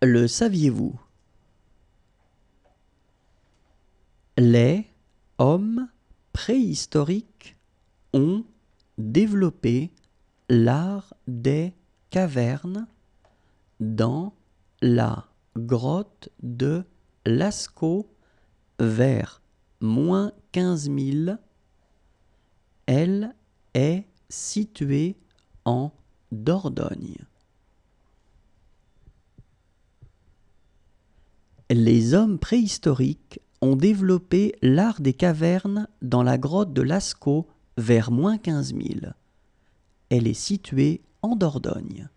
Le saviez-vous Les hommes préhistoriques ont développé l'art des cavernes dans la grotte de Lascaux vers moins 15 000. Elle est située en Dordogne. les hommes préhistoriques ont développé l'art des cavernes dans la grotte de Lascaux vers moins 15 000. Elle est située en Dordogne.